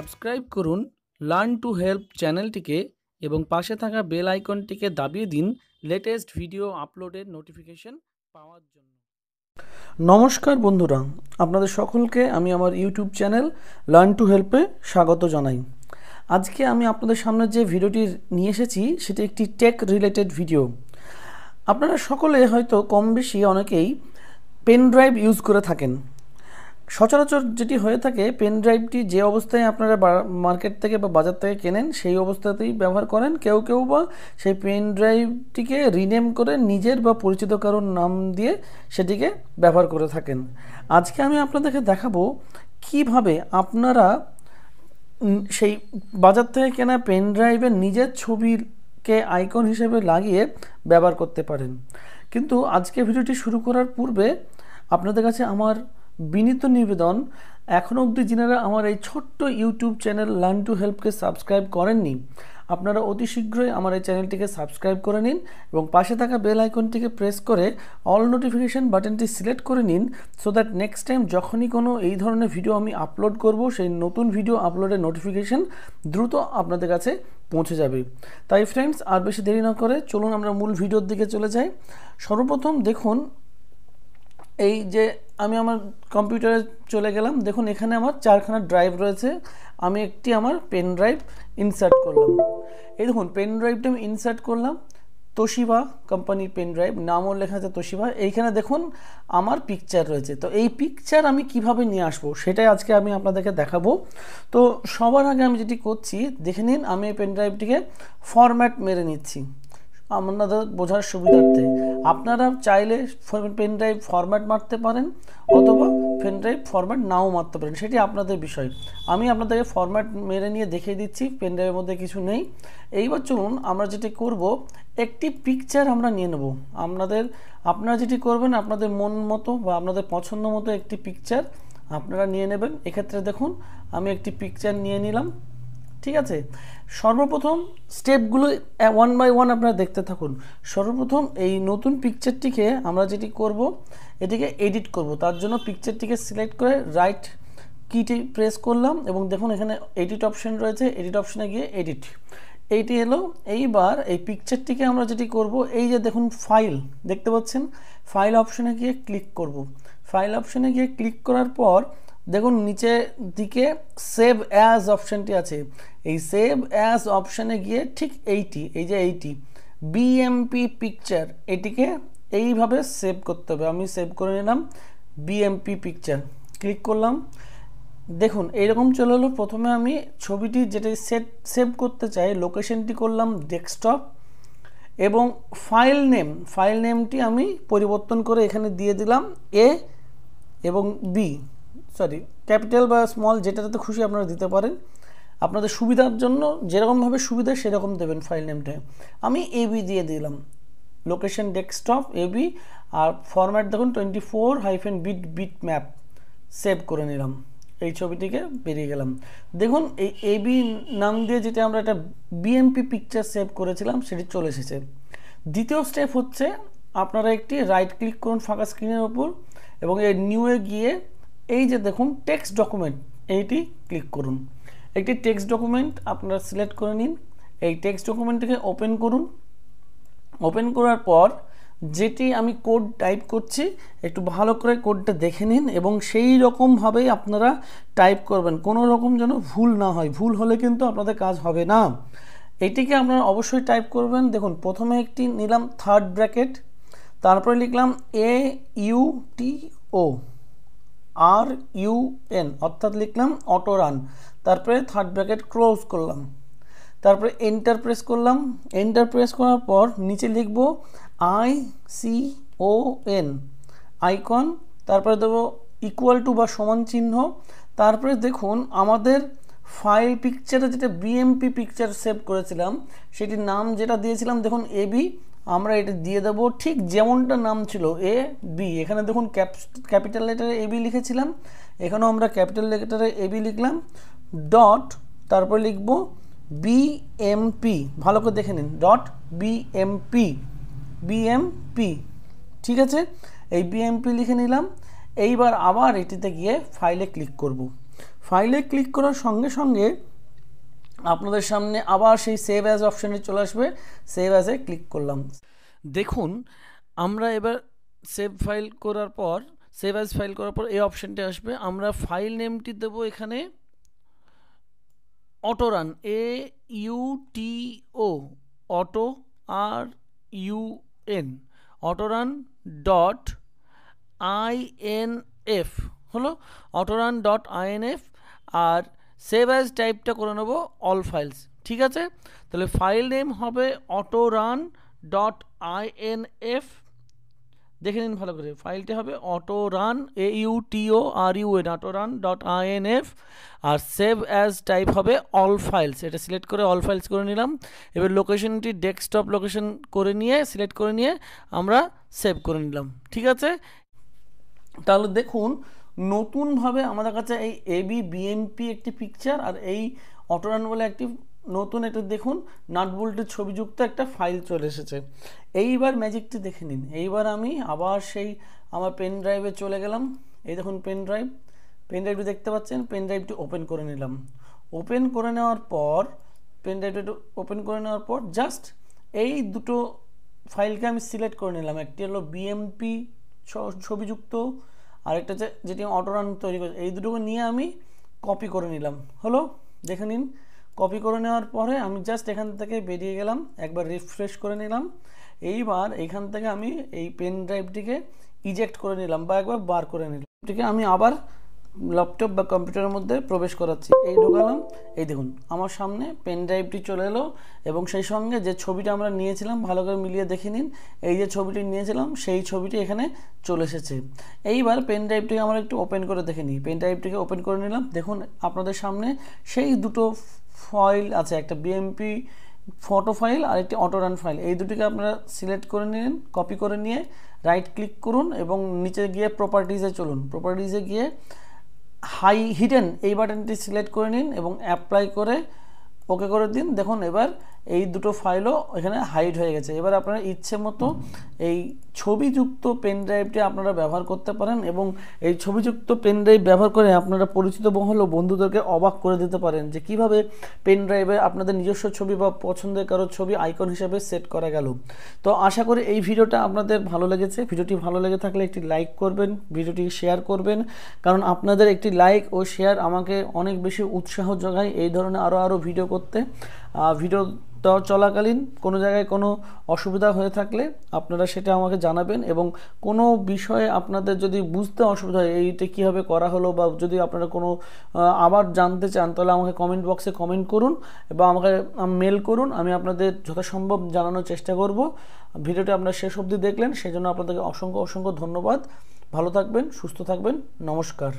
subscribe করুন learn to help চ্যানেলটিকে এবং পাশে থাকা বেল আইকনটিকে দাবিয়ে দিন লেটেস্ট ভিডিও আপলোডের নোটিফিকেশন পাওয়ার জন্য নমস্কার বন্ধুরা আপনাদের সকলকে আমি আমার ইউটিউব চ্যানেল লার্ন টু হেল্পে স্বাগত জানাই আজকে আমি আপনাদের সামনে যে ভিডিওটি নিয়ে এসেছি সেটি একটি টেক রিলেটেড ভিডিও আপনারা সকলে হয়তো কম বেশি অনেকেই পেন ড্রাইভ ইউজ করে থাকেন সচরাচর যেটি হয়ে থাকে পেন ড্রাইভটি যে অবস্থায় আপনারা মার্কেট থেকে বা বাজার থেকে কেনেন সেই অবস্থাতেই ব্যবহার করেন কেউ কেউ বা সেই পেন ড্রাইভটিকে রিনেম করে নিজের বা পরিচিত কারোর নাম দিয়ে সেটিকে ব্যবহার করে থাকেন আজকে আমি আপনাদেরকে দেখাবো কিভাবে আপনারা সেই বাজার থেকে কেনা পেন ড্রাইভে নিজের ছবিকে আইকন হিসেবে লাগিয়ে ব্যবহার করতে পারেন কিন্তু আজকে ভিডিওটি শুরু করার পূর্বে আপনাদের কাছে আমার বিনীত নিবেদন এখন অবধি যিনারা আমার এই ছোট্ট ইউটিউব চ্যানেল লার্ন টু হেল্পকে সাবস্ক্রাইব করেননি আপনারা অতি শীঘ্রই আমার এই চ্যানেলটিকে সাবস্ক্রাইব করে নিন এবং পাশে থাকা বেল আইকনটিকে প্রেস করে অল নোটিফিকেশান বাটনটি সিলেক্ট করে নিন সো দ্যাট নেক্সট টাইম যখনই কোনো এই ধরনের ভিডিও আমি আপলোড করব সেই নতুন ভিডিও আপলোডের নোটিফিকেশান দ্রুত আপনাদের কাছে পৌঁছে যাবে তাই ফ্রেন্ডস আর বেশি দেরি না করে চলুন আমরা মূল ভিডিওর দিকে চলে যাই সর্বপ্রথম দেখুন এই যে আমি আমার কম্পিউটারে চলে গেলাম দেখুন এখানে আমার চারখানা ড্রাইভ রয়েছে আমি একটি আমার পেন ড্রাইভ ইনসার্ট করলাম এই দেখুন পেন ড্রাইভটা আমি ইনসার্ট করলাম তোশিবা কোম্পানির পেন ড্রাইভ নামও লেখা আছে তোশিবা এইখানে দেখুন আমার পিকচার রয়েছে তো এই পিকচার আমি কিভাবে নিয়ে আসবো সেটাই আজকে আমি আপনাদেরকে দেখাবো তো সবার আগে আমি যেটি করছি দেখে নিন আমি এই পেন ড্রাইভটিকে ফরম্যাট মেরে নিচ্ছি আপনাদের বোঝার সুবিধার্থে আপনারা চাইলে পেন ড্রাইভ ফরম্যাট মারতে পারেন অথবা পেন ড্রাইভ ফরম্যাট নাও মারতে পারেন সেটি আপনাদের বিষয় আমি আপনাদেরকে ফরম্যাট মেরে নিয়ে দেখিয়ে দিচ্ছি পেন ড্রাইভের মধ্যে কিছু নেই এইবার চলুন আমরা যেটি করব একটি পিকচার আমরা নিয়ে নেব আপনাদের আপনারা যেটি করবেন আপনাদের মন মতো বা আপনাদের পছন্দ মতো একটি পিকচার আপনারা নিয়ে নেবেন এক্ষেত্রে দেখুন আমি একটি পিকচার নিয়ে নিলাম ঠিক আছে সর্বপ্রথম স্টেপগুলো ওয়ান বাই ওয়ান আপনারা দেখতে থাকুন সর্বপ্রথম এই নতুন পিকচারটিকে আমরা যেটি করব এটিকে এডিট করব তার জন্য পিকচারটিকে সিলেক্ট করে রাইট কিটি প্রেস করলাম এবং দেখুন এখানে এডিট অপশন রয়েছে এডিট অপশনে গিয়ে এডিট এইটি এলো এইবার এই পিকচারটিকে আমরা যেটি করব এই যে দেখুন ফাইল দেখতে পাচ্ছেন ফাইল অপশনে গিয়ে ক্লিক করব ফাইল অপশনে গিয়ে ক্লিক করার পর দেখুন নিচে দিকে সেভ অ্যাজ অপশানটি আছে এই সেভ অ্যাজ অপশানে গিয়ে ঠিক এইটি এই যে এইটি বিএমপি পিকচার এটিকে এইভাবে সেভ করতে হবে আমি সেভ করে নিলাম বিএমপি পিকচার ক্লিক করলাম দেখুন এইরকম চলে এলো প্রথমে আমি ছবিটি যেটা সেট সেভ করতে চাই লোকেশনটি করলাম ডেস্কটপ এবং ফাইল নেম ফাইল নেমটি আমি পরিবর্তন করে এখানে দিয়ে দিলাম এ এবং বি সরি ক্যাপিটাল বা স্মল যেটাতে খুশি আপনারা দিতে পারেন আপনাদের সুবিধার জন্য যেরকমভাবে সুবিধা সেরকম দেবেন ফাইল নেমটা আমি এবি দিয়ে দিলাম লোকেশন ডেস্কটপ এবি আর ফরম্যাট দেখুন twenty four hyphen bit bitmap save করে নিলাম এই ছবিটিকে বেরিয়ে গেলাম দেখুন এই এবি নাম দিয়ে যেটা আমরা একটা বিএমপি পিকচার সেভ করেছিলাম সেটি চলে এসেছে দ্বিতীয় স্টেপ হচ্ছে আপনারা একটি রাইট ক্লিক করুন ফাঁকা স্ক্রিনের ওপর এবং এর নিউয়ে গিয়ে এই যে দেখুন টেক্সট ডকুমেন্ট এইটি ক্লিক করুন একটি টেক্সট ডকুমেন্ট আপনারা সিলেক্ট করে নিন এই টেক্সট ডকুমেন্টটিকে ওপেন করুন ওপেন করার পর যেটি আমি কোড টাইপ করছি একটু ভালো করে কোডটা দেখে নিন এবং সেই রকমভাবেই আপনারা টাইপ করবেন কোনো রকম যেন ভুল না হয় ভুল হলে কিন্তু আপনাদের কাজ হবে না এটিকে আপনারা অবশ্যই টাইপ করবেন দেখুন প্রথমে একটি নিলাম থার্ড ব্র্যাকেট তারপরে লিখলাম A U T O R U N অর্থাৎ লিখলাম অটো রান তারপরে থার্ড ব্র্যাকেট ক্লোজ করলাম তারপরে এন্টার প্রেস করলাম এন্টার প্রেস করার পর নিচে লিখব I C O N icon তারপরে দেবো ইকুয়াল টু বা সমান চিহ্ন তারপরে দেখুন আমাদের ফাইল পিকচারে যেটা বিএমপি পিকচার সেভ করেছিলাম সেটির নাম যেটা দিয়েছিলাম দেখুন এবি আমরা এটা দিয়ে দেবো ঠিক যেমনটা নাম ছিল এ বি এখানে দেখুন ক্যাপিটাল লেটারে বি লিখেছিলাম এখানেও আমরা ক্যাপিটাল লেটারে বি লিখলাম ডট তারপর লিখব বি এম পি ভালো করে দেখে নিন dot B B M P M P ঠিক আছে এই বি এম পি লিখে নিলাম এইবার আবার এটিতে গিয়ে ফাইলে ক্লিক করব ফাইলে ক্লিক করার সঙ্গে সঙ্গে আপনাদের সামনে আবার সেই সেভ অ্যাজ অপশানে চলে আসবে সেভ অ্যাজে ক্লিক করলাম দেখুন আমরা এবার সেভ ফাইল করার পর সেভ অ্যাজ ফাইল করার পর এই অপশানটি আসবে আমরা ফাইল নেমটি দেব এখানে autorun A U T O auto R U N autorun dot I N F হলো অটোরান ডট আইএনএফ আর সেভ অ্যাজ টাইপটা করে নেবো অল ফাইলস ঠিক আছে তাহলে ফাইল নেম হবে autorun dot I N F দেখে নিন ভালো করে ফাইলটি হবে autorun A U T O R U N autorun dot I N F আর সেভ অ্যাজ টাইপ হবে অল ফাইলস এটা সিলেক্ট করে অল ফাইলস করে নিলাম এবার লোকেশনটি ডেস্কটপ লোকেশন করে নিয়ে সিলেক্ট করে নিয়ে আমরা সেভ করে নিলাম ঠিক আছে তাহলে দেখুন নতুনভাবে আমাদের কাছে এই এবি বিএমপি একটি পিকচার আর এই অটোরান বলে একটি নতুন এটা দেখুন নাটবোল্টের ছবিযুক্ত একটা ফাইল চলে এসেছে এইবার ম্যাজিকটি দেখে নিন এইবার আমি আবার সেই আমার পেন ড্রাইভে চলে গেলাম এই দেখুন পেন ড্রাইভ পেন ড্রাইভটি দেখতে পাচ্ছেন পেন ড্রাইভটি ওপেন করে নিলাম ওপেন করে নেওয়ার পর পেন ড্রাইভটি ওপেন করে নেওয়ার পর জাস্ট এই দুটো ফাইলকে আমি সিলেক্ট করে নিলাম একটি হলো বিএমপি ছবিযুক্ত আরেকটা হচ্ছে যেটি আমি অটো রান তৈরি করছি এই দুটোকে নিয়ে আমি কপি করে নিলাম হলো দেখে নিন কপি করে নেওয়ার পরে আমি জাস্ট এখান থেকে বেরিয়ে গেলাম একবার রিফ্রেশ করে নিলাম এইবার এখান থেকে আমি এই পেন ড্রাইভটিকে ইজেক্ট করে নিলাম বা একবার বার করে নিলাম এটিকে আমি আবার ল্যাপটপ বা কম্পিউটারের মধ্যে প্রবেশ করাচ্ছি এই ঢোকালাম এই দেখুন আমার সামনে পেন ড্রাইভটি চলে এলো এবং সেই সঙ্গে যে ছবিটা আমরা নিয়েছিলাম ভালো করে মিলিয়ে দেখে নিন এই যে ছবিটি নিয়েছিলাম সেই ছবিটি এখানে চলে এসেছে এইবার পেন ড্রাইভটিকে আমরা একটু ওপেন করে দেখে নিই পেন ড্রাইভটিকে ওপেন করে নিলাম দেখুন আপনাদের সামনে সেই দুটো ফাইল আছে একটা বিএমপি ফটো ফাইল আর একটি অটো রান ফাইল এই দুটিকে আপনারা সিলেক্ট করে নিন কপি করে নিয়ে রাইট ক্লিক করুন এবং নিচে গিয়ে প্রপার্টিজে চলুন প্রপার্টিজে গিয়ে হাই হিডেন এই বাটনটি সিলেক্ট করে নিন এবং অ্যাপ্লাই করে ওকে করে দিন দেখুন এবার এই দুটো ফাইলও এখানে হাইড হয়ে গেছে এবার আপনারা ইচ্ছে মতো এই ছবিযুক্ত পেন ড্রাইভটি আপনারা ব্যবহার করতে পারেন এবং এই ছবিযুক্ত পেন ড্রাইভ ব্যবহার করে আপনারা পরিচিত মহল ও বন্ধুদেরকে অবাক করে দিতে পারেন যে কিভাবে পেন ড্রাইভে আপনাদের নিজস্ব ছবি বা পছন্দের কারো ছবি আইকন হিসেবে সেট করা গেল তো আশা করি এই ভিডিওটা আপনাদের ভালো লেগেছে ভিডিওটি ভালো লেগে থাকলে একটি লাইক করবেন ভিডিওটি শেয়ার করবেন কারণ আপনাদের একটি লাইক ও শেয়ার আমাকে অনেক বেশি উৎসাহ জোগায় এই ধরনের আরও আরও ভিডিও করতে ভিডিও দেওয়া চলাকালীন কোনো জায়গায় কোনো অসুবিধা হয়ে থাকলে আপনারা সেটা আমাকে জানাবেন এবং কোনো বিষয়ে আপনাদের যদি বুঝতে অসুবিধা হয় এইটা কীভাবে করা হলো বা যদি আপনারা কোনো আবার জানতে চান তাহলে আমাকে কমেন্ট বক্সে কমেন্ট করুন বা আমাকে মেল করুন আমি আপনাদের যথাসম্ভব জানানোর চেষ্টা করব ভিডিওটি আপনারা শেষ অবধি দেখলেন সেই জন্য আপনাদেরকে অসংখ্য অসংখ্য ধন্যবাদ ভালো থাকবেন সুস্থ থাকবেন নমস্কার